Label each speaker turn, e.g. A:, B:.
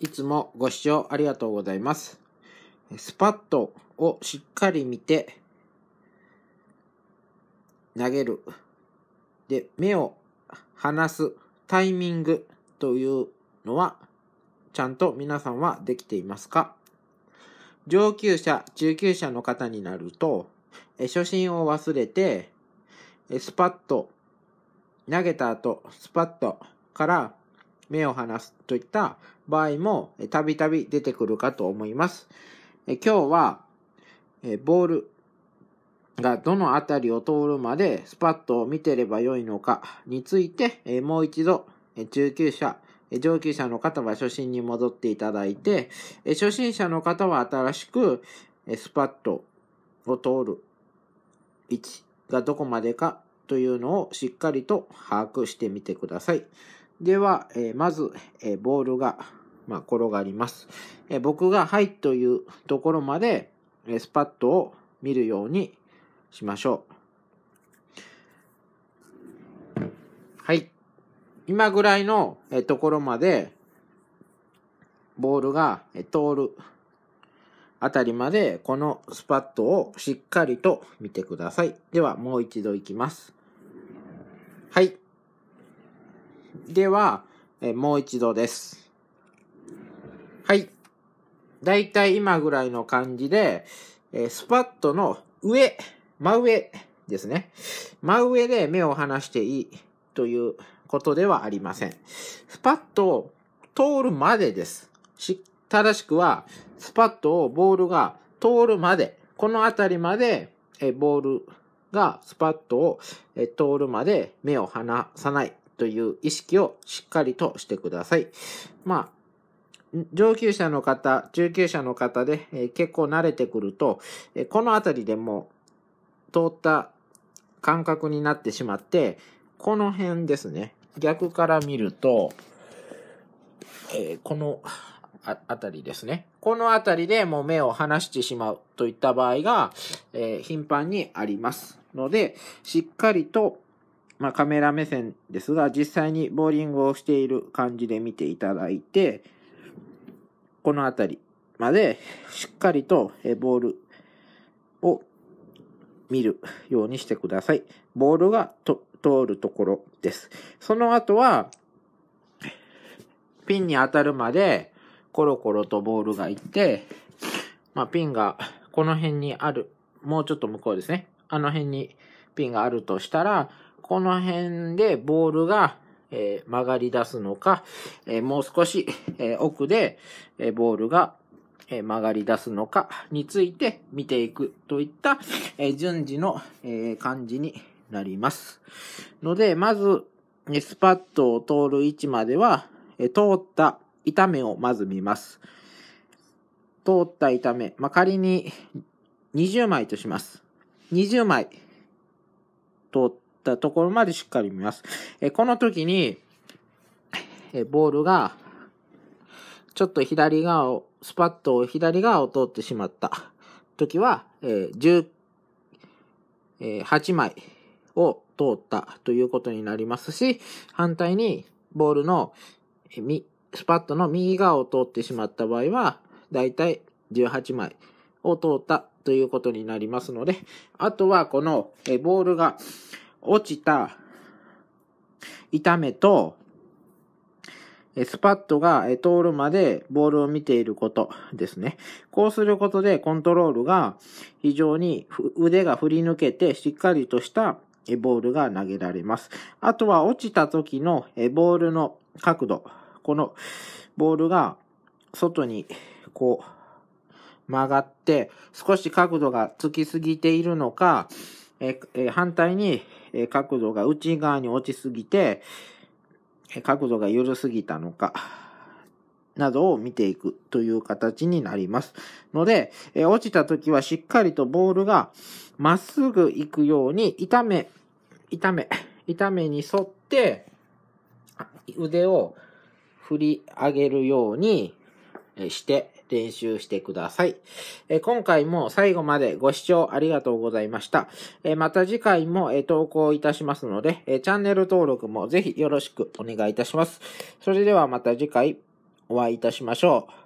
A: いつもご視聴ありがとうございます。スパットをしっかり見て、投げる。で、目を離すタイミングというのは、ちゃんと皆さんはできていますか上級者、中級者の方になると、初心を忘れて、スパッと、投げた後、スパッとから目を離すといった場合もたびたび出てくるかと思います。え今日はえボールがどのあたりを通るまでスパッと見てればよいのかについて、えもう一度、え中級者、上級者の方は初心に戻っていただいて、初心者の方は新しく、スパッとを通る位置がどこまでかというのをしっかりと把握してみてください。では、えー、まず、えー、ボールが、まあ、転がります。えー、僕がはいというところまで、えスパットを見るようにしましょう。はい。今ぐらいの、えところまで、ボールが、え通るあたりまで、このスパットをしっかりと見てください。では、もう一度いきます。はい。では、えもう一度です。はい。だいたい今ぐらいの感じで、えスパットの上、真上ですね。真上で目を離していいということではありません。スパットを通るまでです。し、正しくは、スパットをボールが通るまで、この辺りまで、えボールがスパッとを通るまで目を離さないという意識をしっかりとしてください。まあ、上級者の方、中級者の方で、えー、結構慣れてくると、えー、この辺りでも通った感覚になってしまって、この辺ですね。逆から見ると、えー、この辺りですね。この辺りでもう目を離してしまうといった場合が、え頻繁にありますので、しっかりとまあ、カメラ目線ですが、実際にボーリングをしている感じで見ていただいて、この辺りまでしっかりとボールを見るようにしてください。ボールがと通るところです。その後は、ピンに当たるまでコロコロとボールがいって、まあ、ピンがこの辺にある、もうちょっと向こうですね。あの辺にピンがあるとしたら、この辺でボールが、えー、曲がり出すのか、えー、もう少し、えー、奥で、えボールが、え曲がり出すのかについて見ていくといった、え順次の、え感じになります。ので、まず、スパットを通る位置までは、え通った痛めをまず見ます。通った痛め、まあ、仮に20枚とします。20枚通ったったところまでしっかり見ます。えこの時に、えボールが、ちょっと左側を、スパッと左側を通ってしまった時は、え10、え8枚を通ったということになりますし、反対にボールの、えスパッとの右側を通ってしまった場合は、だいたい18枚を通ったということになりますので、あとはこのボールが落ちた痛めと、スパットが通るまでボールを見ていることですね。こうすることでコントロールが非常に腕が振り抜けてしっかりとしたボールが投げられます。あとは落ちた時のボールの角度。このボールが外にこう曲がって少し角度がつきすぎているのか、反対にえ角度が内側に落ちすぎて、え角度が緩すぎたのか、などを見ていくという形になります。ので、え落ちた時はしっかりとボールがまっすぐ行くように、痛め、痛め、痛めに沿って、腕を振り上げるように、して練習してください。今回も最後までご視聴ありがとうございました。また次回も投稿いたしますので、チャンネル登録もぜひよろしくお願いいたします。それではまた次回お会いいたしましょう。